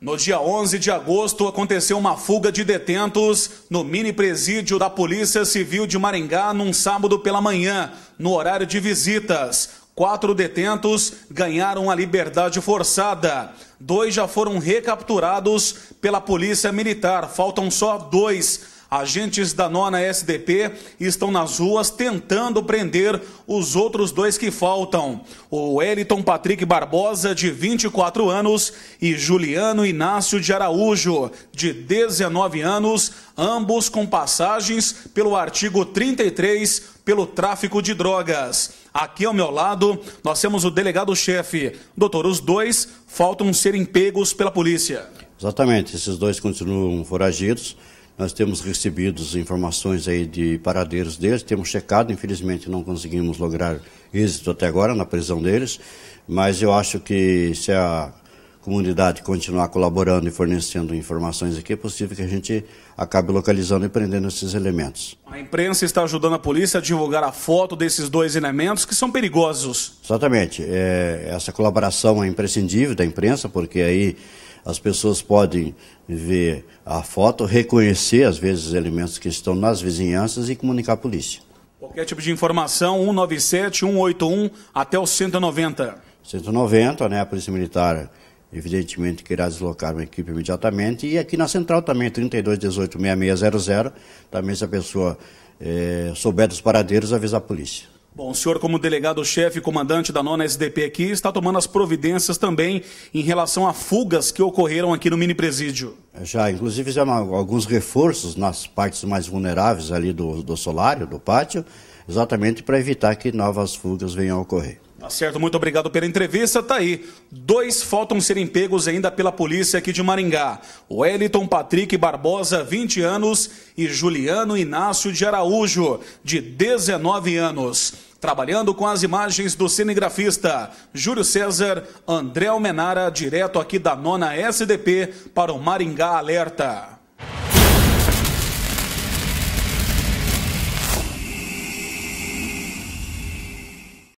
No dia 11 de agosto, aconteceu uma fuga de detentos no mini presídio da Polícia Civil de Maringá num sábado pela manhã, no horário de visitas. Quatro detentos ganharam a liberdade forçada. Dois já foram recapturados pela Polícia Militar. Faltam só dois Agentes da nona SDP estão nas ruas tentando prender os outros dois que faltam: o Wellington Patrick Barbosa, de 24 anos, e Juliano Inácio de Araújo, de 19 anos, ambos com passagens pelo artigo 33 pelo tráfico de drogas. Aqui ao meu lado, nós temos o delegado-chefe. Doutor, os dois faltam serem pegos pela polícia. Exatamente, esses dois continuam foragidos. Nós temos recebido informações aí de paradeiros deles, temos checado, infelizmente não conseguimos lograr êxito até agora na prisão deles, mas eu acho que se a comunidade continuar colaborando e fornecendo informações aqui, é possível que a gente acabe localizando e prendendo esses elementos. A imprensa está ajudando a polícia a divulgar a foto desses dois elementos que são perigosos. Exatamente. É, essa colaboração é imprescindível da imprensa, porque aí as pessoas podem ver a foto, reconhecer às vezes os elementos que estão nas vizinhanças e comunicar à polícia. Qualquer tipo de informação, 197, 181 até o 190. 190, né? A Polícia Militar, evidentemente, que irá deslocar uma equipe imediatamente. E aqui na central também, 32186600, também se a pessoa eh, souber dos paradeiros, avisar a polícia. Bom, o senhor, como delegado-chefe e comandante da nona SDP aqui, está tomando as providências também em relação a fugas que ocorreram aqui no mini presídio. É, já, inclusive fizemos alguns reforços nas partes mais vulneráveis ali do, do solário, do pátio, exatamente para evitar que novas fugas venham a ocorrer. Tá certo, muito obrigado pela entrevista. Tá aí. Dois faltam serem pegos ainda pela polícia aqui de Maringá: Wellington Patrick Barbosa, 20 anos, e Juliano Inácio de Araújo, de 19 anos. Trabalhando com as imagens do cinegrafista Júlio César, André Almenara, direto aqui da nona SDP para o Maringá Alerta.